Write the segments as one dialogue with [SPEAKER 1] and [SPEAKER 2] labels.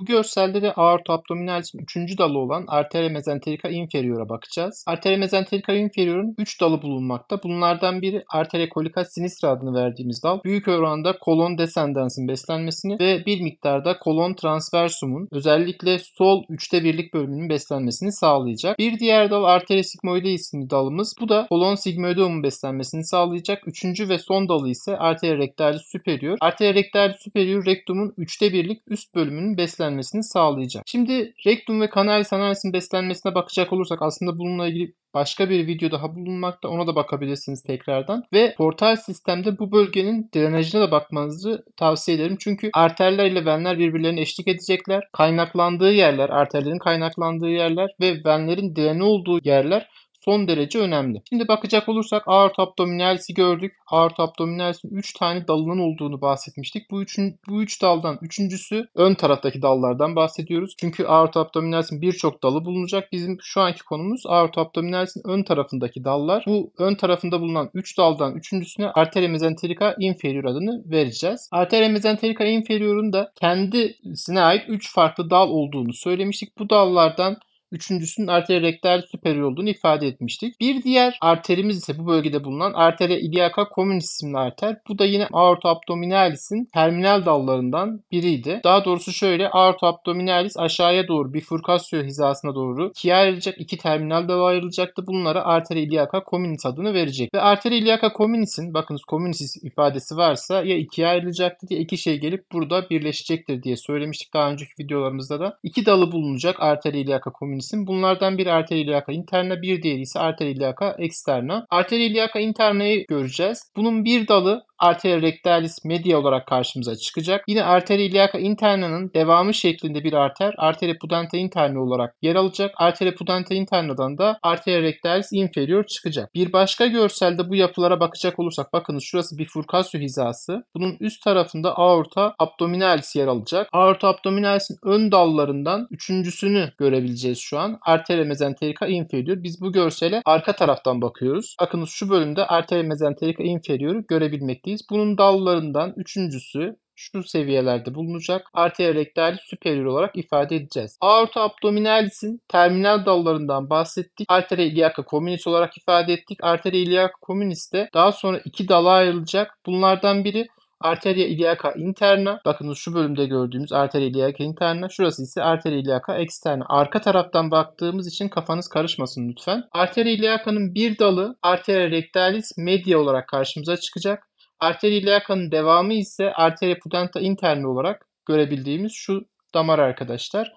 [SPEAKER 1] Bu görselde de aortoabdominalisin 3. dalı olan arteria mesenterica inferior'a bakacağız. Arteria mesenterica inferior'un 3 dalı bulunmakta. Bunlardan biri arteria colica sinistra adını verdiğimiz dal. Büyük oranda kolon descendensin beslenmesini ve bir miktarda kolon transversumun özellikle sol 3'te birlik bölümünün beslenmesini sağlayacak. Bir diğer dal arteria sigmoide isimli dalımız. Bu da kolon sigmoideum'un beslenmesini sağlayacak. Üçüncü ve son dalı ise arteria rectalis superior. Arteria rectalis superior rektumun 3'te birlik üst bölümünün beslenmesini beslenmesini sağlayacak. Şimdi rektum ve kanal sanalisinin beslenmesine bakacak olursak aslında bununla ilgili başka bir video daha bulunmakta. Ona da bakabilirsiniz tekrardan. Ve portal sistemde bu bölgenin drenajına da bakmanızı tavsiye ederim. Çünkü arterler ile venler birbirlerine eşlik edecekler. Kaynaklandığı yerler, arterlerin kaynaklandığı yerler ve venlerin direni olduğu yerler son derece önemli. Şimdi bakacak olursak aort abdominalis'i gördük. Aort abdominalsin 3 tane dalının olduğunu bahsetmiştik. Bu üçün, bu 3 üç daldan üçüncüsü ön taraftaki dallardan bahsediyoruz. Çünkü aort abdominalsin birçok dalı bulunacak. Bizim şu anki konumuz aort abdominalsin ön tarafındaki dallar. Bu ön tarafında bulunan 3 üç daldan üçüncüsüne arteria mesenterica inferior adını vereceğiz. Arteria mesenterica inferior'un da kendisine ait 3 farklı dal olduğunu söylemiştik. Bu dallardan Üçüncüsünün arteri rektal süperi olduğunu ifade etmiştik. Bir diğer arterimiz ise bu bölgede bulunan arteria iliaka communis isimli arter. Bu da yine aorta abdominalis'in terminal dallarından biriydi. Daha doğrusu şöyle aorta abdominalis aşağıya doğru bifurkasyon hizasına doğru ikiye ayrılacak. iki terminal dal ayrılacaktı. Bunlara arteria iliaka communis adını verecek. Ve arteria iliaca communis'in bakınız communis ifadesi varsa ya ikiye ayrılacaktı ya iki şey gelip burada birleşecektir diye söylemiştik daha önceki videolarımızda da. İki dalı bulunacak arteria iliaka communis isim. Bunlardan bir arteri iliyaka interna, bir diğeri ise arteri iliyaka externa. Arteri iliyaka internayı göreceğiz. Bunun bir dalı arteri rectalis media olarak karşımıza çıkacak. Yine arteri iliyaka internanın devamı şeklinde bir arter arteri pudenta interna olarak yer alacak. Arteri pudenta internadan da arteri rectalis inferior çıkacak. Bir başka görselde bu yapılara bakacak olursak bakınız şurası bifurkasyo hizası. Bunun üst tarafında aorta abdominalis yer alacak. Aorta abdominalis'in ön dallarından üçüncüsünü görebileceğiz şu an. Arteria mezenterika inferior. Biz bu görsele arka taraftan bakıyoruz. Bakınız şu bölümde arteria mezenterika inferior'u görebilmekteyiz. Bunun dallarından üçüncüsü şu seviyelerde bulunacak. Arteria rectalis superior olarak ifade edeceğiz. Aorta abdominalis'in terminal dallarından bahsettik. Arteria iliaka communis olarak ifade ettik. Arteria iliaka communis de daha sonra iki dala ayrılacak. Bunlardan biri Arteria iliaca interna. Bakınız şu bölümde gördüğümüz arteria iliaca interna. Şurası ise arteria iliaca externa. Arka taraftan baktığımız için kafanız karışmasın lütfen. Arteria iliaca'nın bir dalı arteria rectalis media olarak karşımıza çıkacak. Arteria iliaca'nın devamı ise arteria pudenda interna olarak görebildiğimiz şu damar arkadaşlar.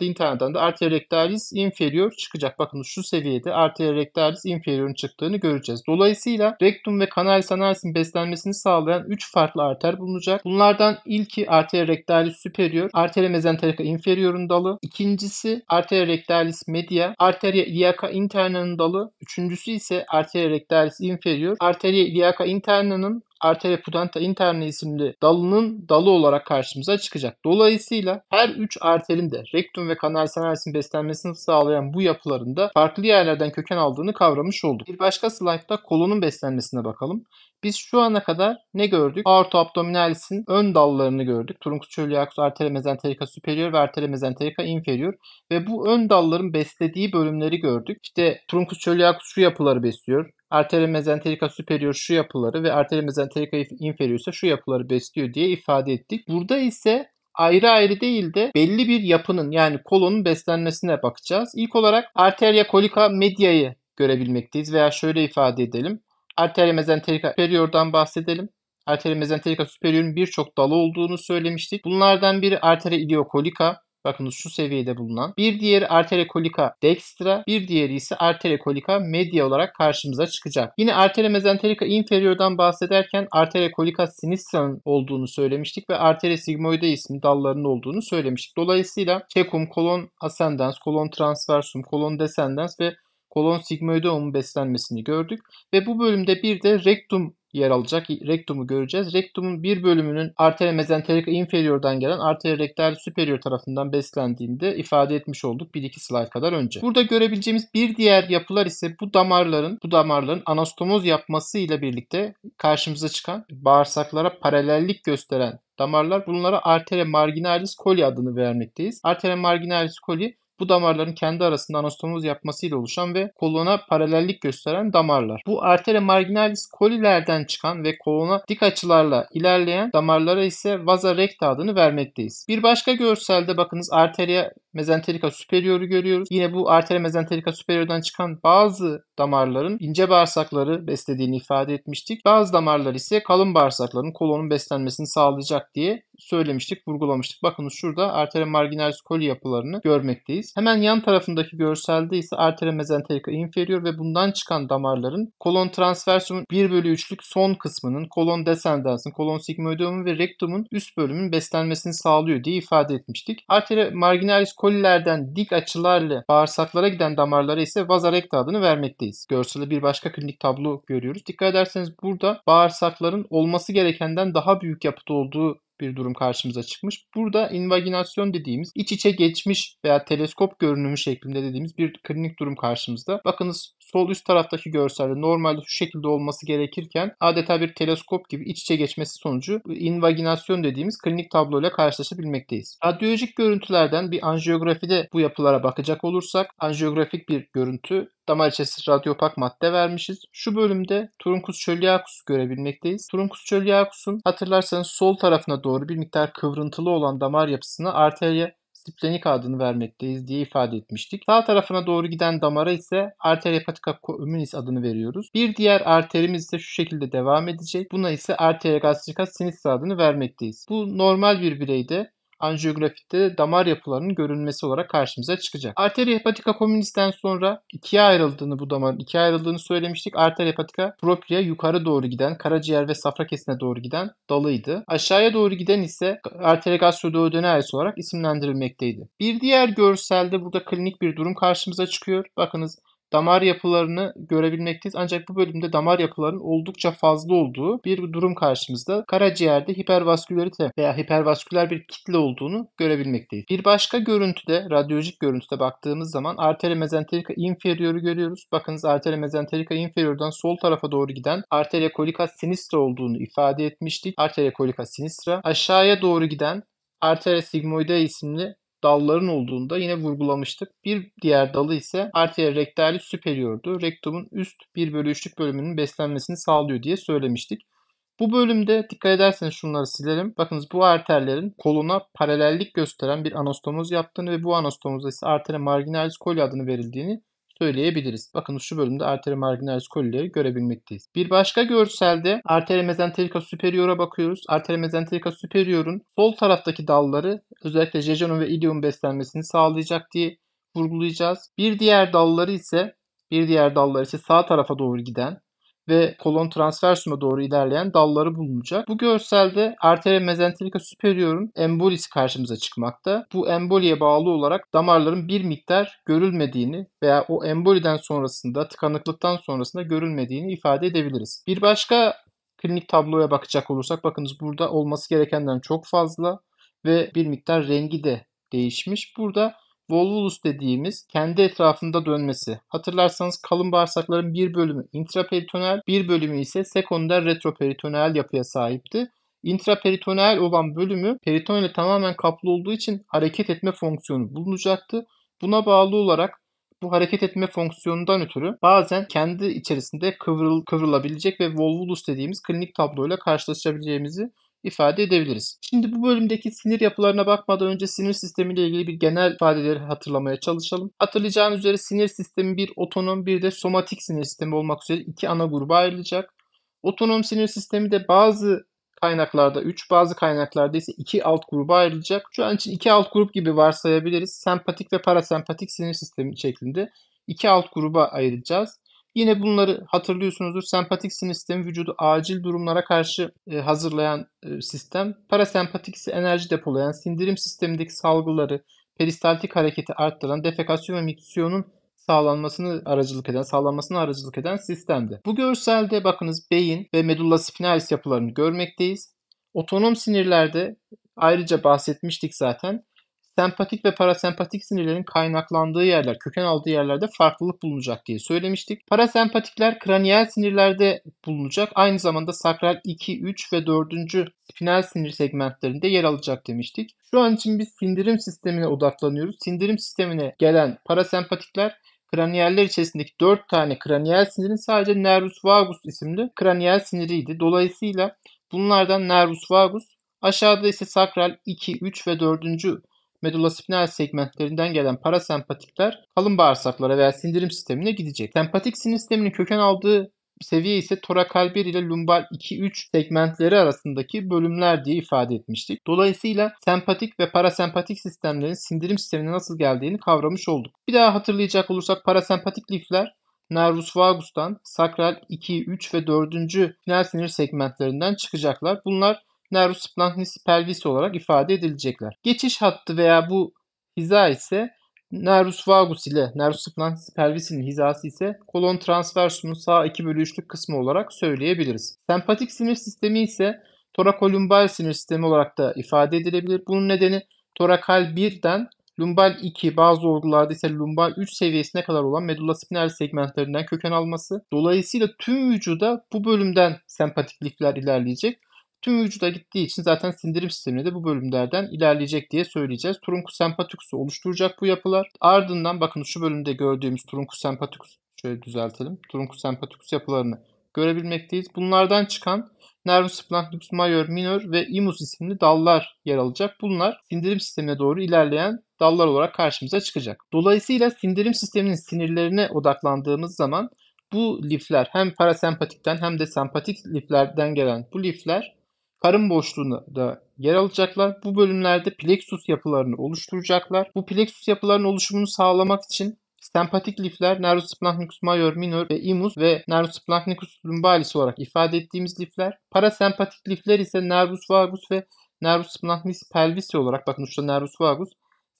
[SPEAKER 1] interna'dan da de rectalis inferior çıkacak. Bakın şu seviyede rectalis inferior'un çıktığını göreceğiz. Dolayısıyla rektum ve kanalis analisin beslenmesini sağlayan 3 farklı arter bulunacak. Bunlardan ilki rectalis superior, arteria mesenterica inferior'un dalı. İkincisi rectalis media, arteria iliaca interna'nın dalı. Üçüncüsü ise rectalis inferior, arteria iliaca interna'nın arteria pudenda interne isimli dalının dalı olarak karşımıza çıkacak. Dolayısıyla her 3 arterin de rektum ve kanal senarisin beslenmesini sağlayan bu yapıların da farklı yerlerden köken aldığını kavramış olduk. Bir başka slaytta kolonun beslenmesine bakalım. Biz şu ana kadar ne gördük? Aortoabdominalis'in ön dallarını gördük. Truncus coeliacus arteria mezenterika superior ve arteria mezenterika inferior ve bu ön dalların beslediği bölümleri gördük. İşte truncus coeliacus şu yapıları besliyor arteri mezenterika superior şu yapıları ve arteri mezenterika inferior ise şu yapıları besliyor diye ifade ettik. Burada ise ayrı ayrı değil de belli bir yapının yani kolonun beslenmesine bakacağız. İlk olarak arteria kolika media'yı görebilmekteyiz veya şöyle ifade edelim. Arteria mezenterika superior'dan bahsedelim. Arteria mezenterika superior'un birçok dalı olduğunu söylemiştik. Bunlardan biri arteria iliokolika, Bakın şu seviyede bulunan. Bir diğeri arteria colica dextra, bir diğeri ise arteria colica media olarak karşımıza çıkacak. Yine artere mezenterika inferior'dan bahsederken arteria colica sinistra'nın olduğunu söylemiştik ve artere sigmoide ismi dallarının olduğunu söylemiştik. Dolayısıyla cecum, kolon ascendens, kolon transversum, kolon descendens ve kolon sigmoideum beslenmesini gördük ve bu bölümde bir de rektum yer alacak. Rektumu göreceğiz. Rektumun bir bölümünün arteria mezenterika inferior'dan gelen arteria rektal superior tarafından beslendiğinde ifade etmiş olduk 1-2 slide kadar önce. Burada görebileceğimiz bir diğer yapılar ise bu damarların bu damarların anastomoz yapması ile birlikte karşımıza çıkan bağırsaklara paralellik gösteren damarlar. Bunlara arteria marginalis coli adını vermekteyiz. Arteria marginalis coli bu damarların kendi arasında anastomoz yapmasıyla oluşan ve kolona paralellik gösteren damarlar. Bu artere marginalis kolilerden çıkan ve kolona dik açılarla ilerleyen damarlara ise vaza recta adını vermekteyiz. Bir başka görselde bakınız arteria mezenterika superior'u görüyoruz. Yine bu artere mezenterika superior'dan çıkan bazı damarların ince bağırsakları beslediğini ifade etmiştik. Bazı damarlar ise kalın bağırsakların kolonun beslenmesini sağlayacak diye söylemiştik, vurgulamıştık. Bakınız şurada artere marginalis coli yapılarını görmekteyiz. Hemen yan tarafındaki görselde ise artere mezenterika inferior ve bundan çıkan damarların kolon transversumun 1 bölü 3'lük son kısmının kolon descendansın, kolon sigmoidomun ve rektumun üst bölümün beslenmesini sağlıyor diye ifade etmiştik. Artere marginalis coli kolilerden dik açılarla bağırsaklara giden damarlara ise vaza adını vermekteyiz. Görselde bir başka klinik tablo görüyoruz. Dikkat ederseniz burada bağırsakların olması gerekenden daha büyük yapıda olduğu bir durum karşımıza çıkmış. Burada invaginasyon dediğimiz iç içe geçmiş veya teleskop görünümü şeklinde dediğimiz bir klinik durum karşımızda. Bakınız sol üst taraftaki görselde normalde şu şekilde olması gerekirken adeta bir teleskop gibi iç içe geçmesi sonucu invaginasyon dediğimiz klinik tabloyla karşılaşabilmekteyiz. Radyolojik görüntülerden bir anjiyografide bu yapılara bakacak olursak anjiyografik bir görüntü damar içerisi radyopak madde vermişiz. Şu bölümde Truncus chölliacus görebilmekteyiz. Truncus chölliacus'un hatırlarsanız sol tarafına doğru bir miktar kıvrıntılı olan damar yapısına arteriye diplonik adını vermekteyiz diye ifade etmiştik. Sağ tarafına doğru giden damara ise arter hepatica communis adını veriyoruz. Bir diğer arterimiz ise şu şekilde devam edecek. Buna ise arteria gastrica sinistra adını vermekteyiz. Bu normal bir bireyde anjiyografide damar yapılarının görünmesi olarak karşımıza çıkacak. Arteri hepatika communis'ten sonra ikiye ayrıldığını bu damarın ikiye ayrıldığını söylemiştik. Arteri hepatika propria yukarı doğru giden karaciğer ve safra kesine doğru giden dalıydı. Aşağıya doğru giden ise arteri gastroduodenalis olarak isimlendirilmekteydi. Bir diğer görselde burada klinik bir durum karşımıza çıkıyor. Bakınız damar yapılarını görebilmekteyiz. Ancak bu bölümde damar yapılarının oldukça fazla olduğu bir durum karşımızda. Karaciğerde hipervaskülerite veya hipervasküler bir kitle olduğunu görebilmekteyiz. Bir başka görüntüde, radyolojik görüntüde baktığımız zaman arteri mezenterika inferioru görüyoruz. Bakınız arteri mezenterika inferiordan sol tarafa doğru giden arteria colica sinistra olduğunu ifade etmiştik. Arteria colica sinistra. Aşağıya doğru giden arteria sigmoidea isimli dalların olduğunda yine vurgulamıştık. Bir diğer dalı ise arteria rectalis superiordu. Rektumun üst 1 bölü 3'lük bölümünün beslenmesini sağlıyor diye söylemiştik. Bu bölümde dikkat ederseniz şunları silerim. Bakınız bu arterlerin koluna paralellik gösteren bir anastomoz yaptığını ve bu anastomozda ise artere marginalis coli adını verildiğini söyleyebiliriz. Bakın şu bölümde arteri marginalis kolileri görebilmekteyiz. Bir başka görselde arteri mezenterika superiora bakıyoruz. Arteri mezenterika superiorun sol taraftaki dalları özellikle jejunum ve ilium beslenmesini sağlayacak diye vurgulayacağız. Bir diğer dalları ise bir diğer dalları ise sağ tarafa doğru giden ve kolon transversuma doğru ilerleyen dalları bulunacak. Bu görselde arteria mezenterica superior'un embolisi karşımıza çıkmakta. Bu emboliye bağlı olarak damarların bir miktar görülmediğini veya o emboliden sonrasında tıkanıklıktan sonrasında görülmediğini ifade edebiliriz. Bir başka klinik tabloya bakacak olursak bakınız burada olması gerekenden çok fazla ve bir miktar rengi de değişmiş. Burada volvulus dediğimiz kendi etrafında dönmesi. Hatırlarsanız kalın bağırsakların bir bölümü intraperitoneal, bir bölümü ise sekonder retroperitoneal yapıya sahipti. Intraperitoneal olan bölümü periton ile tamamen kaplı olduğu için hareket etme fonksiyonu bulunacaktı. Buna bağlı olarak bu hareket etme fonksiyonundan ötürü bazen kendi içerisinde kıvrıl, kıvrılabilecek ve volvulus dediğimiz klinik tabloyla karşılaşabileceğimizi ifade edebiliriz. Şimdi bu bölümdeki sinir yapılarına bakmadan önce sinir sistemi ile ilgili bir genel ifadeleri hatırlamaya çalışalım. Hatırlayacağınız üzere sinir sistemi bir otonom bir de somatik sinir sistemi olmak üzere iki ana gruba ayrılacak. Otonom sinir sistemi de bazı kaynaklarda 3, bazı kaynaklarda ise 2 alt gruba ayrılacak. Şu an için 2 alt grup gibi varsayabiliriz. Sempatik ve parasempatik sinir sistemi şeklinde 2 alt gruba ayıracağız. Yine bunları hatırlıyorsunuzdur. Sempatik sinir sistemi vücudu acil durumlara karşı e, hazırlayan e, sistem. Parasempatik ise enerji depolayan, sindirim sistemindeki salgıları, peristaltik hareketi arttıran, defekasyon ve miksiyonun sağlanmasını aracılık eden, sağlanmasını aracılık eden sistemdi. Bu görselde bakınız beyin ve medulla spinalis yapılarını görmekteyiz. Otonom sinirlerde ayrıca bahsetmiştik zaten sempatik ve parasempatik sinirlerin kaynaklandığı yerler, köken aldığı yerlerde farklılık bulunacak diye söylemiştik. Parasempatikler kraniyel sinirlerde bulunacak. Aynı zamanda sakral 2, 3 ve 4. spinal sinir segmentlerinde yer alacak demiştik. Şu an için biz sindirim sistemine odaklanıyoruz. Sindirim sistemine gelen parasempatikler kraniyeller içerisindeki 4 tane kraniyel sinirin sadece nervus vagus isimli kraniyel siniriydi. Dolayısıyla bunlardan nervus vagus, aşağıda ise sakral 2, 3 ve 4 medulospinal segmentlerinden gelen parasempatikler kalın bağırsaklara veya sindirim sistemine gidecek. Sempatik sinir sisteminin köken aldığı seviye ise torakal 1 ile lumbal 2-3 segmentleri arasındaki bölümler diye ifade etmiştik. Dolayısıyla sempatik ve parasempatik sistemlerin sindirim sistemine nasıl geldiğini kavramış olduk. Bir daha hatırlayacak olursak parasempatik lifler nervus vagus'tan sakral 2, 3 ve 4. final sinir segmentlerinden çıkacaklar. Bunlar nervus splanchnis pelvis olarak ifade edilecekler. Geçiş hattı veya bu hiza ise nervus vagus ile nervus splanchnis pelvisinin hizası ise kolon transversumun sağ 2 bölü 3'lük kısmı olarak söyleyebiliriz. Sempatik sinir sistemi ise torakolumbal sinir sistemi olarak da ifade edilebilir. Bunun nedeni torakal 1'den lumbal 2 bazı olgularda ise lumbal 3 seviyesine kadar olan medulla medulospinal segmentlerinden köken alması. Dolayısıyla tüm vücuda bu bölümden sempatik lifler ilerleyecek. Tüm vücuda gittiği için zaten sindirim sistemine de bu bölümlerden ilerleyecek diye söyleyeceğiz. Trunkus sempatikusu oluşturacak bu yapılar. Ardından bakın şu bölümde gördüğümüz trunkus sempatikus şöyle düzeltelim. Trunkus sempatikus yapılarını görebilmekteyiz. Bunlardan çıkan nervus splanticus major, minor ve imus isimli dallar yer alacak. Bunlar sindirim sistemine doğru ilerleyen dallar olarak karşımıza çıkacak. Dolayısıyla sindirim sisteminin sinirlerine odaklandığımız zaman bu lifler hem parasempatikten hem de sempatik liflerden gelen bu lifler karın boşluğunda da yer alacaklar. Bu bölümlerde plexus yapılarını oluşturacaklar. Bu plexus yapılarının oluşumunu sağlamak için sempatik lifler nervus splanchnicus major minor ve imus ve nervus splanchnicus lumbalis olarak ifade ettiğimiz lifler. Parasempatik lifler ise nervus vagus ve nervus splanchnicus pelvisi olarak bakın uçta nervus vagus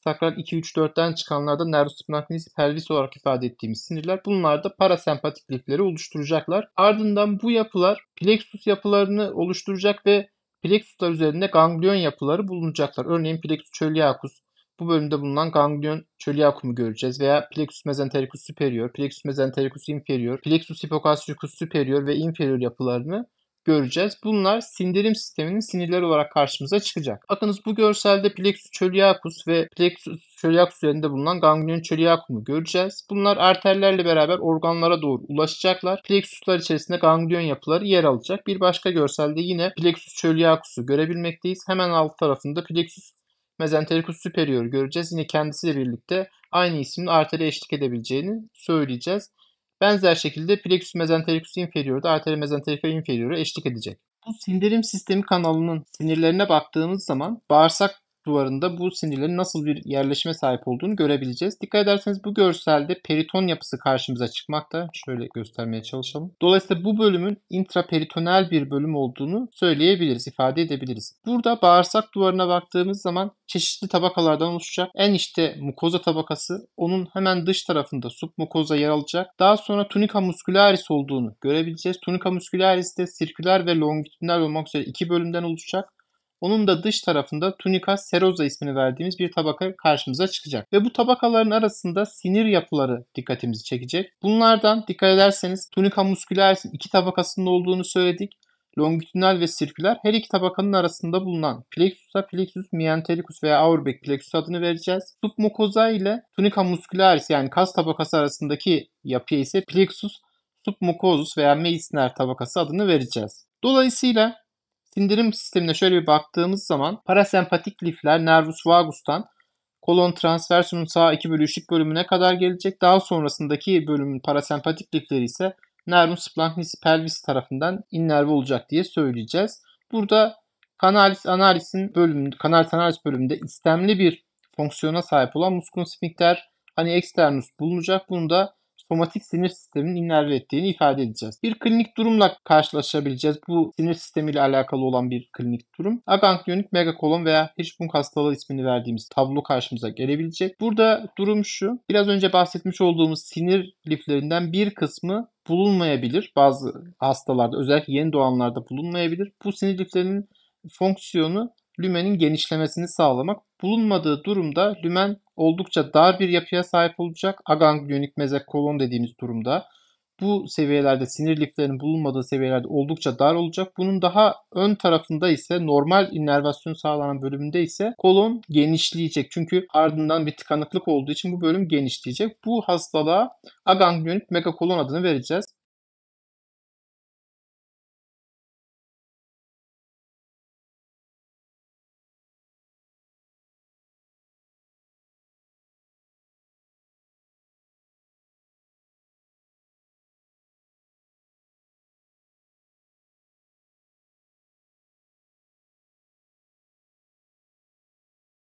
[SPEAKER 1] sakral 2-3-4'ten çıkanlarda nervus splanchnis pelvis olarak ifade ettiğimiz sinirler. Bunlar da parasempatik lifleri oluşturacaklar. Ardından bu yapılar plexus yapılarını oluşturacak ve Plexuslar üzerinde ganglion yapıları bulunacaklar. Örneğin plexus chöliacus. Bu bölümde bulunan ganglion chöliacumu göreceğiz veya plexus mesentericus superior, plexus mesentericus inferior, plexus hipocastricus superior ve inferior yapılarını göreceğiz. Bunlar sindirim sisteminin sinirler olarak karşımıza çıkacak. Bakınız bu görselde plexus choliacus ve plexus choliacus üzerinde bulunan ganglion choliacumu göreceğiz. Bunlar arterlerle beraber organlara doğru ulaşacaklar. Plexuslar içerisinde ganglion yapıları yer alacak. Bir başka görselde yine plexus choliacus'u görebilmekteyiz. Hemen alt tarafında plexus mezenterikus superior göreceğiz. Yine kendisiyle birlikte aynı isimli arteri eşlik edebileceğini söyleyeceğiz. Benzer şekilde plexus mezenterikus inferior da arteri mezenterica inferior'a eşlik edecek. Bu sindirim sistemi kanalının sinirlerine baktığımız zaman bağırsak duvarında bu sinirlerin nasıl bir yerleşime sahip olduğunu görebileceğiz. Dikkat ederseniz bu görselde periton yapısı karşımıza çıkmakta. Şöyle göstermeye çalışalım. Dolayısıyla bu bölümün intraperitonel bir bölüm olduğunu söyleyebiliriz, ifade edebiliriz. Burada bağırsak duvarına baktığımız zaman çeşitli tabakalardan oluşacak. En işte mukoza tabakası, onun hemen dış tarafında submukoza yer alacak. Daha sonra tunica muscularis olduğunu görebileceğiz. Tunica muscularis de sirküler ve longitudinal olmak üzere iki bölümden oluşacak. Onun da dış tarafında tunika serosa ismini verdiğimiz bir tabaka karşımıza çıkacak. Ve bu tabakaların arasında sinir yapıları dikkatimizi çekecek. Bunlardan dikkat ederseniz tunika muscularis'in iki tabakasında olduğunu söyledik. Longitudinal ve sirküler her iki tabakanın arasında bulunan plexusa plexus mientericus veya auerbach plexus adını vereceğiz. Submukoza ile tunica muscularis yani kas tabakası arasındaki yapıya ise plexus submucosus veya meisner tabakası adını vereceğiz. Dolayısıyla Sindirim sistemine şöyle bir baktığımız zaman parasempatik lifler nervus vagus'tan kolon transversumun sağ 2 bölü 3'lük bölümüne kadar gelecek. Daha sonrasındaki bölümün parasempatik lifleri ise nervus splanchnis pelvis tarafından innerve olacak diye söyleyeceğiz. Burada kanalis analizin bölümünde, kanalis analiz bölümünde istemli bir fonksiyona sahip olan muskulun sphinkter hani externus bulunacak. Bunu da somatik sinir sisteminin inerve ettiğini ifade edeceğiz. Bir klinik durumla karşılaşabileceğiz. Bu sinir sistemiyle alakalı olan bir klinik durum. Aganglionik megakolon veya Hirschsprung hastalığı ismini verdiğimiz tablo karşımıza gelebilecek. Burada durum şu. Biraz önce bahsetmiş olduğumuz sinir liflerinden bir kısmı bulunmayabilir. Bazı hastalarda özellikle yeni doğanlarda bulunmayabilir. Bu sinir liflerinin fonksiyonu lümenin genişlemesini sağlamak. Bulunmadığı durumda lümen oldukça dar bir yapıya sahip olacak. Aganglionik mezek kolon dediğimiz durumda bu seviyelerde sinir liflerinin bulunmadığı seviyelerde oldukça dar olacak. Bunun daha ön tarafında ise normal innervasyon sağlanan bölümünde ise kolon genişleyecek. Çünkü ardından bir tıkanıklık olduğu için bu bölüm genişleyecek. Bu hastalığa aganglionik megakolon adını vereceğiz.